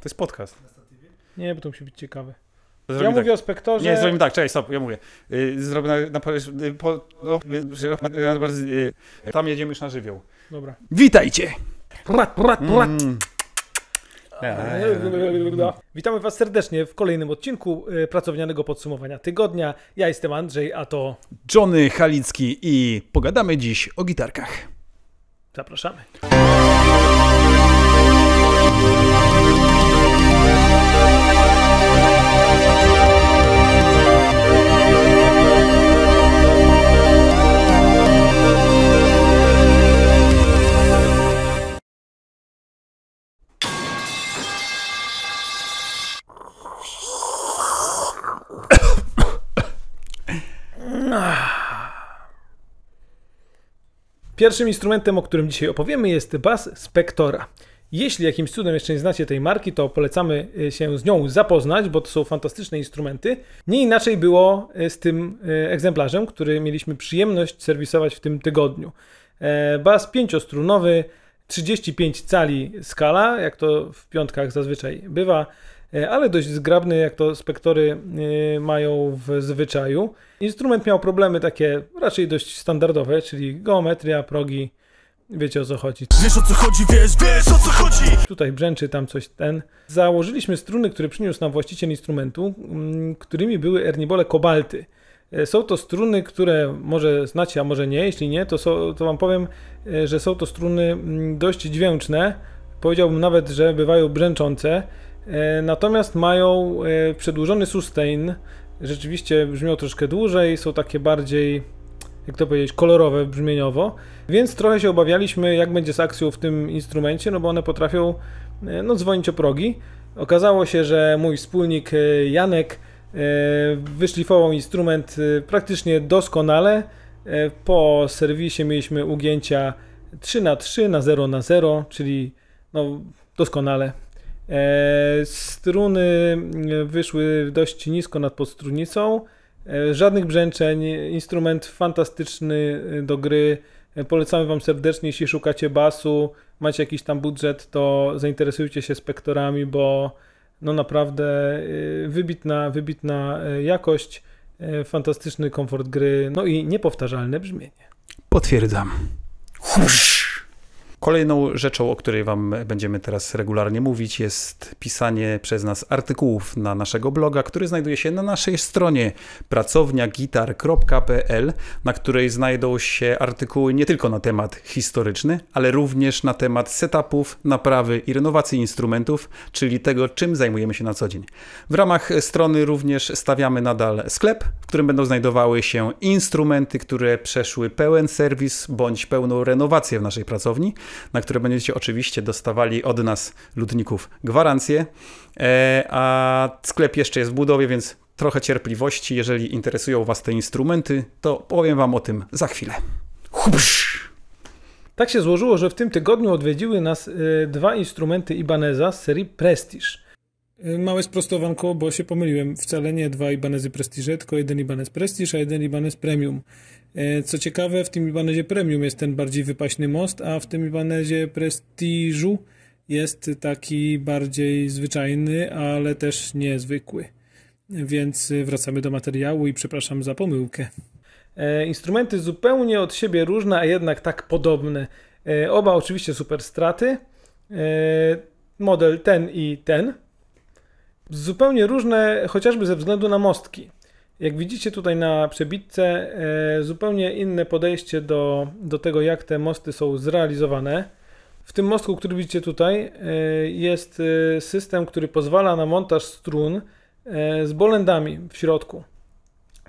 To jest podcast. Nie, bo to musi być ciekawe. ja tak. mówię o spektorze. Nie, zrobimy tak, czekaj, stop, ja mówię. Y, Zrobię na, na po, no, y, y, Tam jedziemy już na żywioł. Dobra. Witajcie! Prat, prat, prat. Mm. Witamy Was serdecznie w kolejnym odcinku pracownianego podsumowania tygodnia. Ja jestem Andrzej, a to. Johnny Halicki i pogadamy dziś o gitarkach. Zapraszamy. Pierwszym instrumentem, o którym dzisiaj opowiemy, jest bas Spectora. Jeśli jakimś cudem jeszcze nie znacie tej marki, to polecamy y, się z nią zapoznać, bo to są fantastyczne instrumenty. Nie inaczej było y, z tym y, egzemplarzem, który mieliśmy przyjemność serwisować w tym tygodniu. E, bas pięciostrunowy, 35 cali skala, jak to w piątkach zazwyczaj bywa. E, ale dość zgrabny, jak to spektory e, mają w zwyczaju. Instrument miał problemy takie raczej dość standardowe, czyli geometria, progi, wiecie o co chodzi. Wiesz o co chodzi, wiesz, wiesz o co chodzi! Tutaj brzęczy, tam coś ten. Założyliśmy struny, które przyniósł nam właściciel instrumentu, mm, którymi były ernibole kobalty. E, są to struny, które może znacie, a może nie. Jeśli nie, to, są, to Wam powiem, że są to struny mm, dość dźwięczne. Powiedziałbym nawet, że bywają brzęczące. E, natomiast mają e, przedłużony sustain, rzeczywiście brzmią troszkę dłużej, są takie bardziej, jak to powiedzieć, kolorowe brzmieniowo, więc trochę się obawialiśmy, jak będzie z akcją w tym instrumencie, no bo one potrafią e, no, dzwonić o progi. Okazało się, że mój wspólnik Janek wyszlifował instrument praktycznie doskonale. Po serwisie mieliśmy ugięcia 3 na 3 na 0 na 0, czyli no, doskonale. E, struny e, wyszły dość nisko nad podstrónicą. E, żadnych brzęczeń, instrument fantastyczny do gry. Polecamy Wam serdecznie, jeśli szukacie basu, macie jakiś tam budżet, to zainteresujcie się spektorami, bo no naprawdę wybitna, wybitna jakość, fantastyczny komfort gry, no i niepowtarzalne brzmienie. Potwierdzam. Husz. Kolejną rzeczą, o której Wam będziemy teraz regularnie mówić, jest pisanie przez nas artykułów na naszego bloga, który znajduje się na naszej stronie pracowniagitar.pl, na której znajdą się artykuły nie tylko na temat historyczny, ale również na temat setupów, naprawy i renowacji instrumentów, czyli tego, czym zajmujemy się na co dzień. W ramach strony również stawiamy nadal sklep, w którym będą znajdowały się instrumenty, które przeszły pełen serwis bądź pełną renowację w naszej pracowni na które będziecie oczywiście dostawali od nas, ludników, gwarancję. E, a sklep jeszcze jest w budowie, więc trochę cierpliwości. Jeżeli interesują Was te instrumenty, to powiem Wam o tym za chwilę. Hubsz! Tak się złożyło, że w tym tygodniu odwiedziły nas e, dwa instrumenty Ibaneza z serii Prestige. E, małe sprostowanko, bo się pomyliłem. Wcale nie dwa Ibanezy Prestige, tylko jeden Ibanez Prestige, a jeden Ibanez Premium. E, co ciekawe, w tym Libanezie Premium jest ten bardziej wypaśny most, a w tym Libanezie Prestiżu jest taki bardziej zwyczajny, ale też niezwykły. Więc wracamy do materiału i przepraszam za pomyłkę. E, instrumenty zupełnie od siebie różne, a jednak tak podobne. E, oba oczywiście super straty. Model ten i ten. Zupełnie różne chociażby ze względu na mostki. Jak widzicie tutaj na przebitce, e, zupełnie inne podejście do, do tego, jak te mosty są zrealizowane. W tym mostku, który widzicie tutaj, e, jest e, system, który pozwala na montaż strun z bolendami w środku.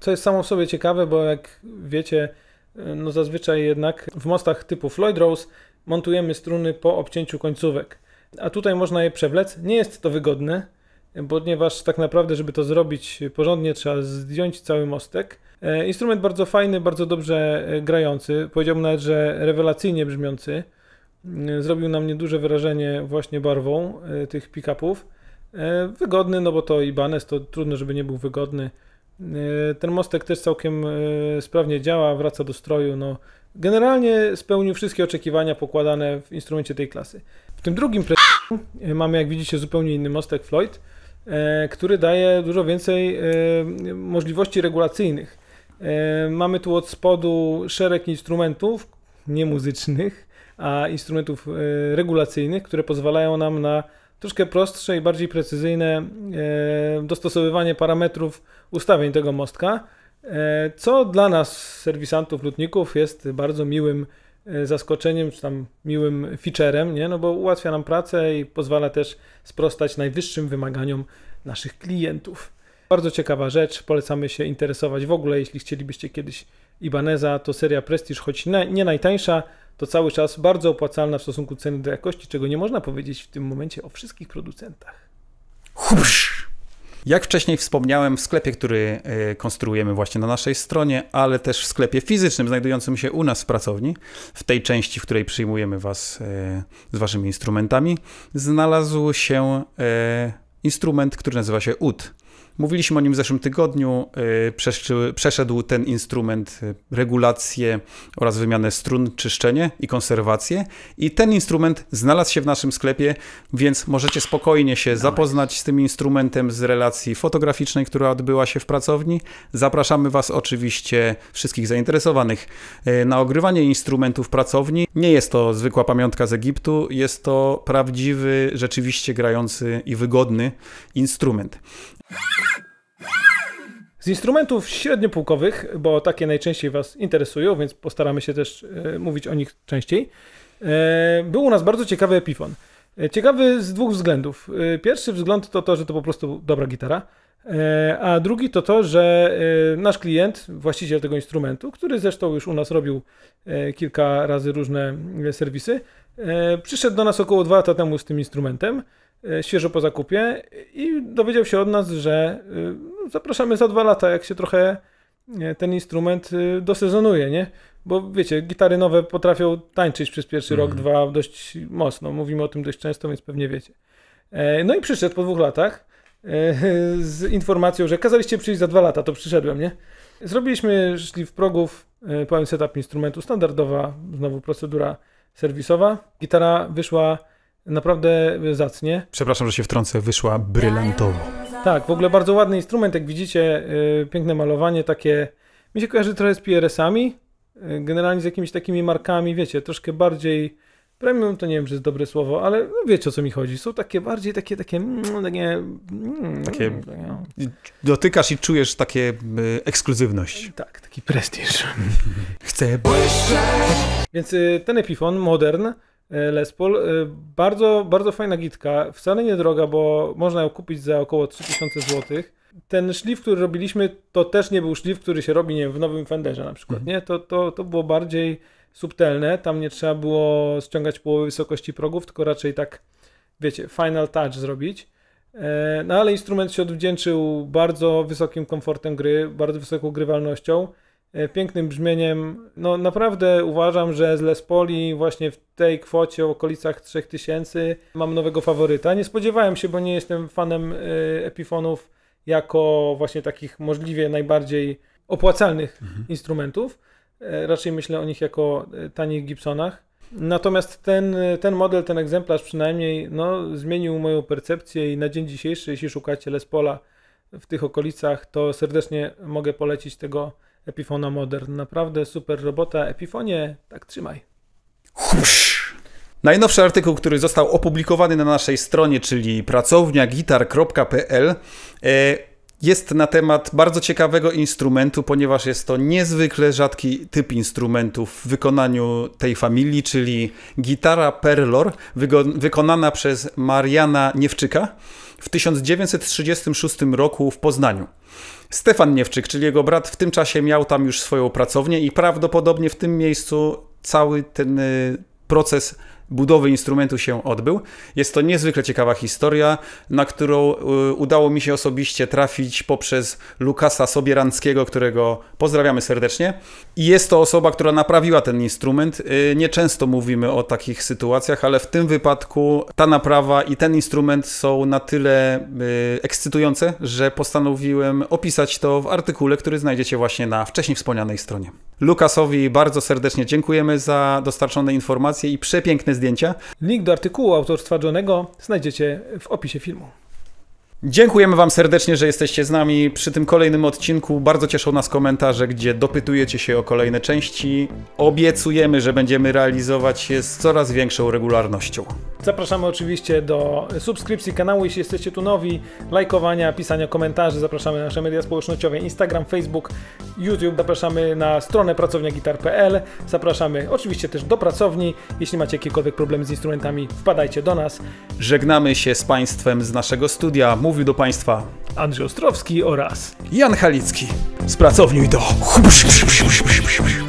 Co jest samo w sobie ciekawe, bo jak wiecie, no zazwyczaj jednak w mostach typu Floyd Rose montujemy struny po obcięciu końcówek. A tutaj można je przewlec. Nie jest to wygodne, ponieważ tak naprawdę, żeby to zrobić porządnie, trzeba zdjąć cały mostek. E, instrument bardzo fajny, bardzo dobrze e, grający, powiedziałbym nawet, że rewelacyjnie brzmiący. E, zrobił na mnie duże wrażenie właśnie barwą tych pick-upów. Wygodny, no bo to Ibanez, to trudno, żeby nie był wygodny. Ten mostek też całkiem sprawnie działa, wraca do stroju. No, generalnie spełnił wszystkie oczekiwania pokładane w instrumencie tej klasy. W tym drugim pre... mamy, jak widzicie, zupełnie inny mostek Floyd. E, który daje dużo więcej e, możliwości regulacyjnych. E, mamy tu od spodu szereg instrumentów, nie muzycznych, a instrumentów regulacyjnych, które pozwalają nam na troszkę prostsze i bardziej precyzyjne dostosowywanie parametrów ustawień tego mostka, co dla nas, serwisantów lutników, jest bardzo miłym E, zaskoczeniem, czy tam miłym featurem, nie? no bo ułatwia nam pracę i pozwala też sprostać najwyższym wymaganiom naszych klientów. Bardzo ciekawa rzecz, polecamy się interesować w ogóle, jeśli chcielibyście kiedyś Ibaneza, to seria Prestige, choć nie, najtańsza, to cały czas bardzo opłacalna w stosunku ceny do jakości, czego nie można powiedzieć w tym momencie o wszystkich producentach. Hubsz! Jak wcześniej wspomniałem, w sklepie, który e, konstruujemy właśnie na naszej stronie, ale też w sklepie fizycznym znajdującym się u nas w pracowni, w tej części, w której przyjmujemy Was e, z Waszymi instrumentami, znalazł się e, instrument, który nazywa się UD. Mówiliśmy o nim w zeszłym tygodniu. Y, przeszedł ten instrument y, regulację oraz wymianę strun, czyszczenie i konserwację. I ten instrument znalazł się w naszym sklepie, więc możecie spokojnie się zapoznać z tym instrumentem z relacji fotograficznej, która odbyła się w pracowni. Zapraszamy Was oczywiście, wszystkich zainteresowanych, y, na ogrywanie instrumentów pracowni. Nie jest to zwykła pamiątka z Egiptu, jest to prawdziwy, rzeczywiście grający i wygodny instrument. Z instrumentów średniopułkowych, bo takie najczęściej Was interesują, więc postaramy się też e, mówić o nich częściej, e, był u nas bardzo ciekawy Epifon. E, ciekawy z dwóch względów. Pierwszy wzgląd to to, że to po prostu dobra gitara, a drugi to to, że nasz klient, właściciel tego instrumentu, który zresztą już u nas robił kilka razy różne serwisy, przyszedł do nas około dwa lata temu z tym instrumentem. E, świeżo po zakupie i dowiedział się od nas, że e, no, zapraszamy za dwa lata, jak się trochę e, ten instrument dosezonuje, nie? Bo wiecie, gitary nowe potrafią tańczyć przez pierwszy mm. rok, mhm. dwa dość mocno. Mówimy o tym dość często, więc pewnie wiecie. No i przyszedł po dwóch latach z informacją, że kazaliście przyjść za dwa lata, to przyszedłem, nie? Zrobiliśmy szlif progów, pełen setup instrumentu, standardowa znowu procedura serwisowa. Gitara wyszła naprawdę zacnie. Przepraszam, że się wtrącę, wyszła brylantowo. Tak, w ogóle bardzo ładny instrument, jak widzicie, yy, piękne malowanie, takie, mi się kojarzy trochę z PRS-ami, yy, generalnie z jakimiś takimi markami, wiecie, troszkę bardziej premium, to nie wiem, czy jest dobre słowo, ale no, wiecie, o co mi chodzi, są takie bardziej, takie, takie, mm, takie, mm, takie no. dotykasz i czujesz takie yy, ekskluzywność. Tak, taki prestiż. Chcę błyszczeć. Więc y, ten Epifon, modern, E, Les Paul. E, bardzo, bardzo fajna gitka, wcale niedroga, bo można ją kupić za około 3000 zł. Ten szlif, który robiliśmy, to też nie był szlif, który się robi nie wiem, w nowym Fenderze na przykład, mhm. nie? To, to, to było bardziej subtelne, tam nie trzeba było ściągać połowy wysokości progów, tylko raczej tak, wiecie, final touch zrobić. E, no ale instrument się odwdzięczył bardzo wysokim komfortem gry, bardzo wysoką grywalnością. E, pięknym brzmieniem. No naprawdę uważam, że z Les Poli właśnie w tej kwocie, w okolicach 3000 mam nowego faworyta. Nie spodziewałem się, bo nie jestem fanem e, epifonów jako właśnie takich możliwie najbardziej opłacalnych mhm. instrumentów. E, raczej myślę o nich jako tanich Gibsonach. Natomiast ten, ten model, ten egzemplarz przynajmniej no, zmienił moją percepcję i na dzień dzisiejszy, jeśli szukacie Les Pola w tych okolicach, to serdecznie mogę polecić tego Epifona Modern. Naprawdę super robota. Epifonie, tak trzymaj. Najnowszy artykuł, który został opublikowany na naszej stronie, czyli pracowniagitar.pl, jest na temat bardzo ciekawego instrumentu, ponieważ jest to niezwykle rzadki typ instrumentów w wykonaniu tej familii, czyli gitara Perlor, wykonana przez Mariana Niewczyka w 1936 roku w Poznaniu. Stefan Niewczyk, czyli jego brat, w tym czasie miał tam już swoją pracownię i prawdopodobnie w tym miejscu cały ten y, proces budowy instrumentu się odbył. Jest to niezwykle ciekawa historia, na którą y, udało mi się osobiście trafić poprzez Lukasa Sobieranckiego, którego pozdrawiamy serdecznie. I jest to osoba, która naprawiła ten instrument. Y, nieczęsto mówimy o takich sytuacjach, ale w tym wypadku ta naprawa i ten instrument są na tyle y, ekscytujące, że postanowiłem opisać to w artykule, który znajdziecie właśnie na wcześniej wspomnianej stronie. Lukasowi bardzo serdecznie dziękujemy za dostarczone informacje i przepiękne zdjęcia. Link do artykułu autorstwa Johnego znajdziecie w opisie filmu. Dziękujemy Wam serdecznie, że jesteście z nami przy tym kolejnym odcinku. Bardzo cieszą nas komentarze, gdzie dopytujecie się o kolejne części. Obiecujemy, że będziemy realizować je z coraz większą regularnością. Zapraszamy oczywiście do subskrypcji kanału, jeśli jesteście tu nowi, lajkowania, pisania komentarzy. Zapraszamy na nasze media społecznościowe: Instagram, Facebook, YouTube. Zapraszamy na stronę pracowniagitar.pl. Zapraszamy oczywiście też do pracowni. Jeśli macie jakiekolwiek problemy z instrumentami, wpadajcie do nas. Żegnamy się z Państwem z naszego studia. Mówi mówił do Państwa Andrzej Ostrowski oraz Jan Halicki z pracowni do.